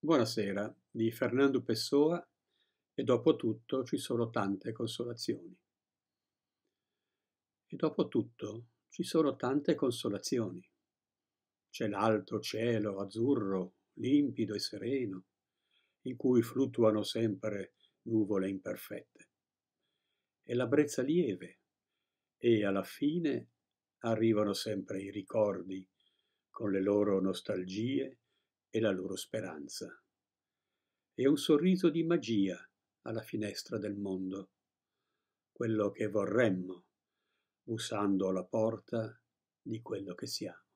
Buonasera di Fernando Pessoa e dopo tutto ci sono tante consolazioni. E dopo tutto ci sono tante consolazioni. C'è l'alto cielo azzurro, limpido e sereno, in cui fluttuano sempre nuvole imperfette. E la brezza lieve, e alla fine arrivano sempre i ricordi con le loro nostalgie e la loro speranza. E un sorriso di magia alla finestra del mondo. Quello che vorremmo, bussando alla porta di quello che siamo.